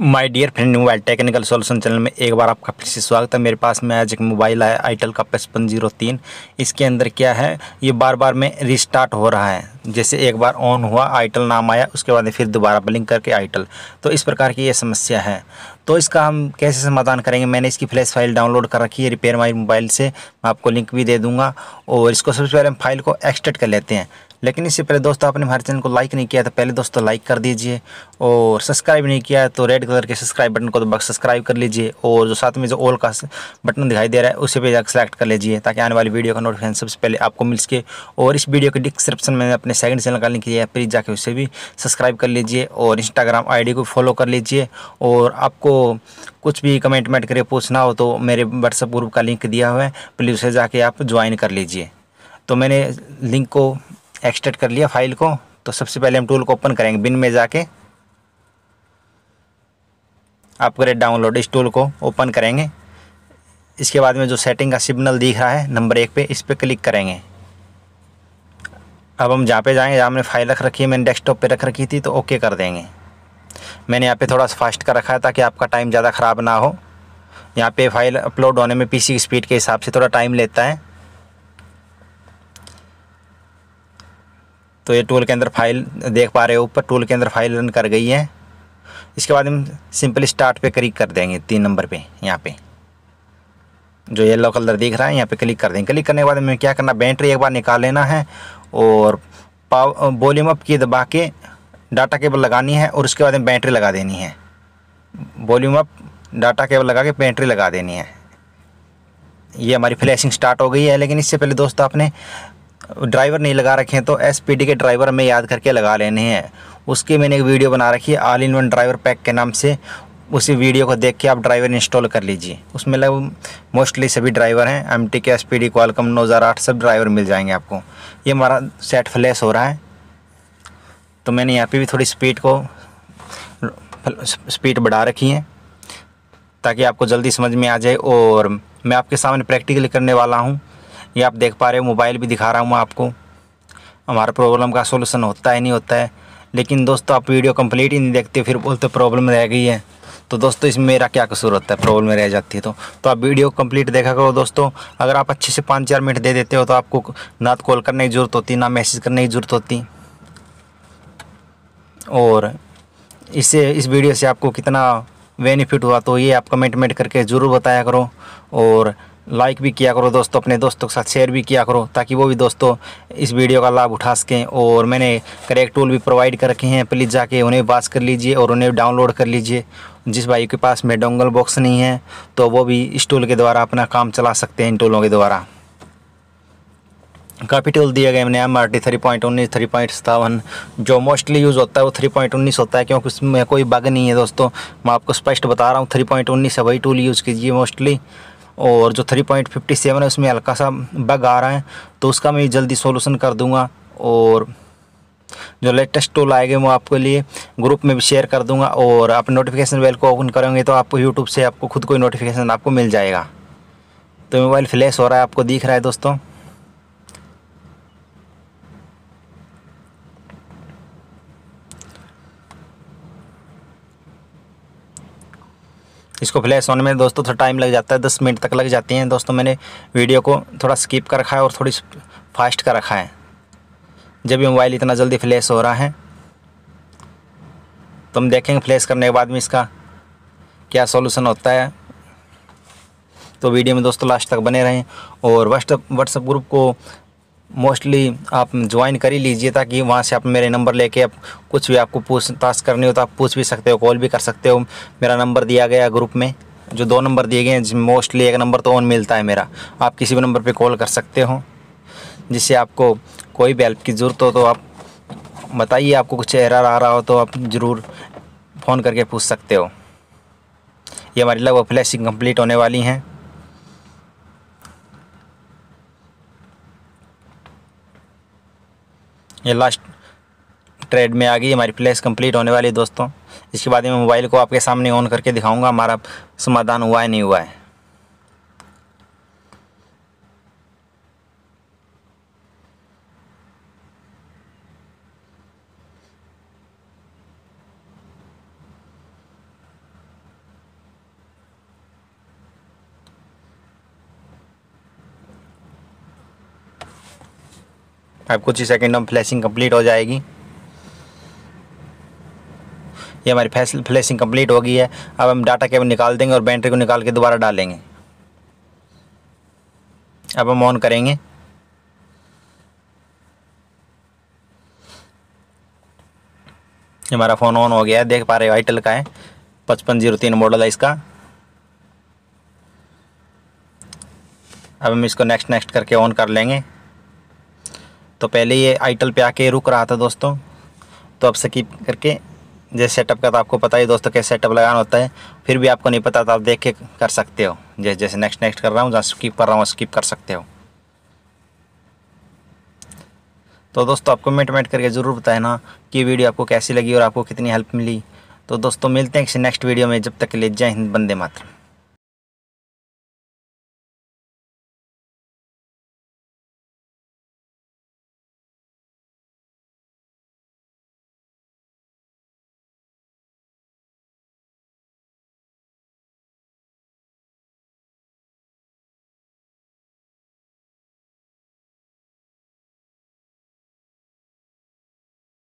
my dear friend mobile technical solution channel में एक बार आपका फिर से स्वागत है मेरे पास में आज एक मोबाइल आया आइटल का पचपन जीरो तीन इसके अंदर क्या है ये बार बार में रिस्टार्ट हो रहा है जैसे एक बार ऑन हुआ आइटल नाम आया उसके बाद फिर दोबारा ब्लिंक करके आइटल तो इस प्रकार की ये समस्या है तो इसका हम कैसे समाधान करेंगे मैंने इसकी फ्लैश फाइल डाउनलोड कर रखी है रिपेयर माई मोबाइल से मैं आपको लिंक भी दे दूँगा और इसको सबसे पहले हम फाइल को एक्सटेट कर लेते हैं लेकिन इससे पहले दोस्तों आपने हमारे चैनल को लाइक नहीं किया तो पहले दोस्तों लाइक कर दीजिए और सब्सक्राइब नहीं किया तो रेड कलर के सब्सक्राइब बटन को तो बस सब्सक्राइब कर लीजिए और जो साथ में जो ऑल का बटन दिखाई दे रहा है उसे भी जाकर सेलेक्ट कर लीजिए ताकि आने वाली वीडियो का नोटिफिकेशन सबसे पहले आपको मिल सके और इस वीडियो के डिस्क्रिप्शन में अपने सेकंड चैनल का लिंक दिया है प्लीज़ जाकर उसे भी सब्सक्राइब कर लीजिए और इंस्टाग्राम आई को फॉलो कर लीजिए और आपको कुछ भी कमेंट वमेंट करके पूछना हो तो मेरे व्हाट्सअप ग्रुप का लिंक दिया हुआ है प्लीज़ उसे जाके आप ज्वाइन कर लीजिए तो मैंने लिंक को एक्सट्रैक्ट कर लिया फाइल को तो सबसे पहले हम टूल को ओपन करेंगे बिन में जाके आप करें डाउनलोड इस टूल को ओपन करेंगे इसके बाद में जो सेटिंग का सिग्नल दिख रहा है नंबर एक पे इस पर क्लिक करेंगे अब हम जहाँ पे जाएंगे जहाँ हमने फाइल रख रखी है मैंने डेस्कटॉप पे रख रखी थी तो ओके कर देंगे मैंने यहाँ पे थोड़ा सा फास्ट कर रखा है ताकि आपका टाइम ज़्यादा ख़राब ना हो यहाँ पे फाइल अपलोड होने में पीसी की स्पीड के हिसाब से थोड़ा टाइम लेता है तो ये टूल के अंदर फाइल देख पा रहे हो ऊपर टूल के अंदर फाइल रन कर गई है इसके बाद हम सिंपली स्टार्ट पे क्लिक कर देंगे तीन नंबर पे यहाँ पे जो येलो कलर दिख रहा है यहाँ पे क्लिक कर देंगे क्लिक करने के बाद हमें क्या करना बैटरी एक बार निकाल लेना है और पाव वॉल्यूम अप की दबा के डाटा केबल लगानी है और उसके बाद हमें बैटरी लगा देनी है वॉल्यूम अप डाटा केबल लगा के बैटरी लगा देनी है ये हमारी फ्लैशिंग स्टार्ट हो गई है लेकिन इससे पहले दोस्तों आपने ड्राइवर नहीं लगा रखे हैं तो एस के ड्राइवर हमें याद करके लगा लेने हैं उसकी मैंने एक वीडियो बना रखी है all in one driver pack के नाम से उसी वीडियो को देख के आप ड्राइवर इंस्टॉल कर लीजिए उसमें लगभग मोस्टली सभी ड्राइवर हैं M T K S P D Qualcomm नौ हज़ार आठ सब ड्राइवर मिल जाएंगे आपको ये हमारा सेट फ्लैश हो रहा है तो मैंने यहाँ पे भी थोड़ी स्पीड को स्पीड बढ़ा रखी है ताकि आपको जल्दी समझ में आ जाए और मैं आपके सामने प्रैक्टिकली करने वाला हूँ ये आप देख पा रहे हो मोबाइल भी दिखा रहा हूँ मैं आपको हमारा प्रॉब्लम का सोल्यूसन होता है नहीं होता है लेकिन दोस्तों आप वीडियो कम्प्लीट ही नहीं देखते फिर बोलते प्रॉब्लम रह गई है तो दोस्तों इसमें मेरा क्या कसूर होता है प्रॉब्लम रह जाती है तो तो आप वीडियो कंप्लीट देखा करो दोस्तों अगर आप अच्छे से पाँच चार मिनट दे देते हो तो आपको ना तो कॉल करने की ज़रूरत होती ना मैसेज करने की ज़रूरत होती और इससे इस वीडियो से आपको कितना बेनिफिट हुआ तो ये आप कमेंट मेंट करके ज़रूर बताया करो और लाइक भी किया करो दोस्तों अपने दोस्तों के साथ शेयर भी किया करो ताकि वो भी दोस्तों इस वीडियो का लाभ उठा सकें और मैंने करेक्ट टूल भी प्रोवाइड कर रखे हैं प्लीज़ जाके उन्हें बात कर लीजिए और उन्हें डाउनलोड कर लीजिए जिस भाई के पास में डोंगल बॉक्स नहीं है तो वो भी इस टूल के द्वारा अपना काम चला सकते हैं इन टूलों के द्वारा काफ़ी टूल दिए गए हमने M R T three point उन्नीस थ्री पॉइंट सतावन जो मोस्टली यूज़ होता है वो थ्री पॉइंट उन्नीस होता है क्योंकि उसमें कोई बग नहीं है दोस्तों मैं आपको स्पष्ट बता रहा हूँ थ्री पॉइंट उन्नीस है वही टूल यूज़ कीजिए मोस्टली और जो 3.57 है उसमें हल्का सा बग आ रहा है तो उसका मैं जल्दी सोलूसन कर दूँगा और जो लेटेस्ट टूल आएंगे वो आपके लिए ग्रुप में भी शेयर कर दूंगा और आप नोटिफिकेशन बेल को ओपन करेंगे तो आपको यूट्यूब से आपको खुद कोई नोटिफिकेशन आपको मिल जाएगा तो मोबाइल फ्लैश हो रहा है आपको दिख रहा है दोस्तों इसको फ्लैश होने में दोस्तों थोड़ा टाइम लग जाता है दस मिनट तक लग जाती हैं दोस्तों मैंने वीडियो को थोड़ा स्किप कर रखा है और थोड़ी फास्ट कर रखा है जब भी मोबाइल इतना जल्दी फ्लैश हो रहा है तो हम देखेंगे फ्लैश करने के बाद में इसका क्या सॉल्यूशन होता है तो वीडियो में दोस्तों लास्ट तक बने रहें और व्हाट्सअप व्हाट्सअप ग्रुप को मोस्टली आप ज्वाइन कर ही लीजिए ताकि वहाँ से आप मेरे नंबर लेके आप कुछ भी आपको पूछताछ करनी हो तो आप पूछ भी सकते हो कॉल भी कर सकते हो मेरा नंबर दिया गया ग्रुप में जो दो नंबर दिए गए हैं मोस्टली एक नंबर तो ऑन मिलता है मेरा आप किसी भी नंबर पे कॉल कर सकते हो जिससे आपको कोई भी हेल्प की ज़रूरत हो तो आप बताइए आपको कुछ एरर आ रहा हो तो आप ज़रूर फ़ोन करके पूछ सकते हो ये हमारी लगभग फ्लैशिंग कंप्लीट होने वाली हैं ये लास्ट ट्रेड में आ गई हमारी प्लेस कंप्लीट होने वाली है दोस्तों इसके बाद मैं मोबाइल को आपके सामने ऑन करके दिखाऊंगा हमारा समाधान हुआ है नहीं हुआ है अब कुछ ही सेकंड में फ्लैशिंग कंप्लीट हो जाएगी ये हमारी फ्लैशिंग कंप्लीट हो गई है अब हम डाटा केबल निकाल देंगे और बैटरी को निकाल के दोबारा डालेंगे अब हम ऑन करेंगे हमारा फ़ोन ऑन हो गया है देख पा रहे हो आईटेल का है पचपन जीरो तीन मॉडल है इसका अब हम इसको नेक्स्ट नेक्स्ट करके ऑन कर लेंगे तो पहले ये आइटल पे आके रुक रहा था दोस्तों तो अब स्किप करके जैसे सेटअप का तो आपको पता ही दोस्तों कैसे सेटअप लगाना होता है फिर भी आपको नहीं पता तो आप देख के कर सकते हो जैसे जैसे नेक्स्ट नेक्स्ट कर रहा हूँ जहाँ स्किप कर रहा हूँ स्किप कर सकते हो तो दोस्तों आपको मेट मेट करके ज़रूर बताए ना कि वीडियो आपको कैसी लगी और आपको कितनी हेल्प मिली तो दोस्तों मिलते हैं किसी नेक्स्ट वीडियो में जब तक ले जय हिंद बंदे मातरम